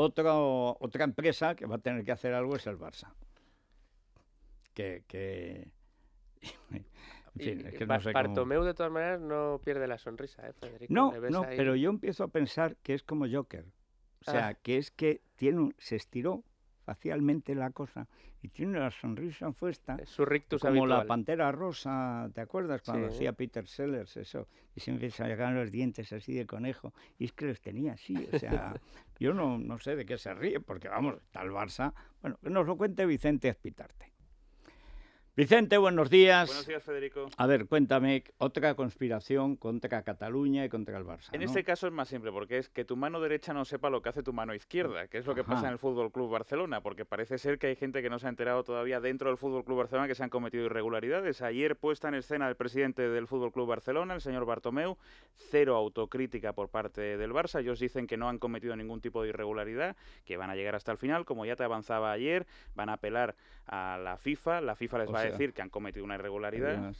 Otro, otra empresa que va a tener que hacer algo es el Barça. Que. que... en fin, que no sé Bartomeu, de todas maneras, no pierde la sonrisa, ¿eh, Federico? No, pero yo empiezo a pensar que es como Joker. O sea, ah. que es que tiene un, se estiró facialmente la cosa y tiene una sonrisa puesta. Como la pantera rosa, ¿te acuerdas? Cuando hacía Peter Sellers eso, y siempre se sacaban los dientes así de conejo, y es que los tenía así, o sea, yo no, no sé de qué se ríe, porque vamos, tal Barça. Bueno, que nos lo cuente Vicente Espitarte. Vicente, buenos días. Buenos días, Federico. A ver, cuéntame otra conspiración contra Cataluña y contra el Barça. En este caso es más simple, porque es que tu mano derecha no sepa lo que hace tu mano izquierda, que es lo que pasa en el Fútbol Club Barcelona, porque parece ser que hay gente que no se ha enterado todavía dentro del Fútbol Club Barcelona que se han cometido irregularidades. Ayer puesta en escena el presidente del Fútbol Club Barcelona, el señor Bartomeu, cero autocrítica por parte del Barça. Ellos dicen que no han cometido ningún tipo de irregularidad, que van a llegar hasta el final, como ya te avanzaba ayer, van a apelar a la FIFA, la FIFA les va a decir que han cometido una irregularidad.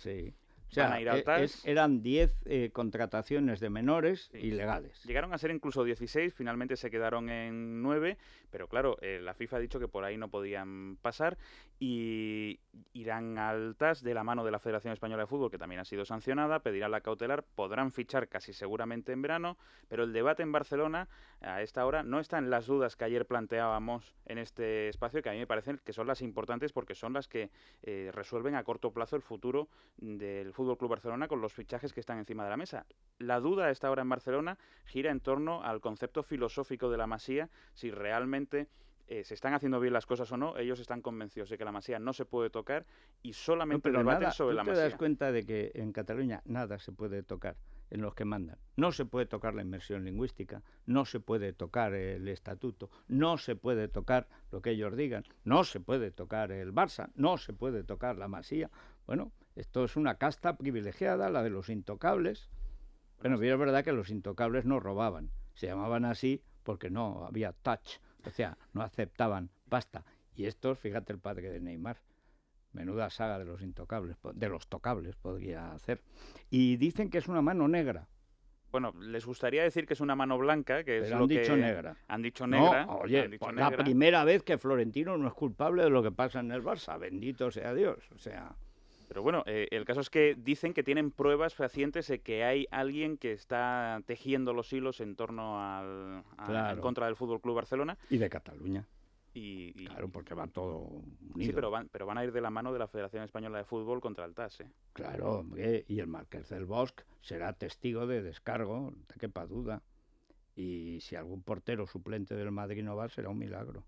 E-, e-, eran 10 eh, contrataciones de menores ilegales. Llegaron a ser incluso 16, finalmente se quedaron en 9, pero claro, eh, la FIFA ha dicho que por ahí no podían pasar y irán altas de la mano de la Federación Española de Fútbol, que también ha sido sancionada, pedirá la cautelar, podrán fichar casi seguramente en verano, pero el debate en Barcelona a esta hora no está en las dudas que ayer planteábamos en este espacio, que a mí me parecen que son las importantes porque son las que eh, resuelven a corto plazo el futuro del Fútbol Club Barcelona con los fichajes que están encima de la mesa. La duda esta hora en Barcelona gira en torno al concepto filosófico de la Masía, si realmente eh, se están haciendo bien las cosas o no, ellos están convencidos de que la masía no se puede tocar y solamente debaten sobre la masía. Te das cuenta de que en Cataluña nada se puede tocar en los que mandan. No se puede tocar la inmersión lingüística, no se puede tocar el estatuto, no se puede tocar lo que ellos digan, no se puede tocar el Barça, no se puede tocar la masía. Bueno, esto es una casta privilegiada, la de los intocables. Bueno, pero es verdad que los intocables no robaban, se llamaban así porque no había touch, o sea, no aceptaban pasta. Y estos, fíjate el padre de Neymar, menuda saga de los intocables, de los tocables podría hacer. Y dicen que es una mano negra, bueno, les gustaría decir que es una mano blanca, que es han dicho negra. han dicho negra. oye, han dicho pues la primera vez que Florentino no es culpable de lo que pasa en el Barça, bendito sea Dios, o sea. Pero bueno, eh, el caso es que dicen que tienen pruebas fehacientes de que hay alguien que está tejiendo los hilos en torno al, contra del Fútbol Club Barcelona. Y de Cataluña. Y, claro, porque va todo unido. Sí, pero van, a ir de la mano de la Federación Española de Fútbol contra el TAS. ¿eh? Claro, y el Marqués del Bosque será testigo de descargo, no te quepa duda. Y si algún portero suplente del Madrid no va, será un milagro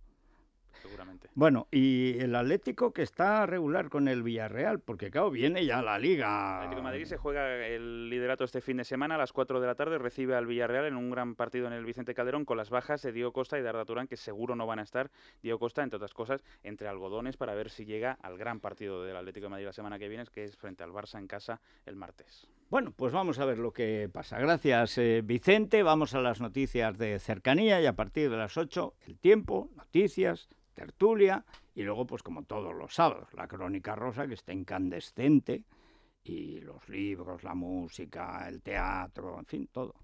seguramente. Bueno, y el Atlético que está regular con el Villarreal, porque claro, viene ya la Liga. El Atlético de Madrid se juega el liderato este fin de semana a las 4 de la tarde, recibe al Villarreal en un gran partido en el Vicente Calderón con las bajas de Diego Costa y de Arda Turán, que seguro no van a estar. Diego Costa, entre otras cosas, entre algodones para ver si llega al gran partido del Atlético de Madrid la semana que viene, que es frente al Barça en casa el martes. Bueno, pues vamos a ver lo que pasa. Gracias, eh, Vicente. Vamos a las noticias de cercanía y a partir de las 8, el tiempo, noticias, tertulia y luego, pues como todos los sábados, la crónica rosa que está incandescente y los libros, la música, el teatro, en fin, todo.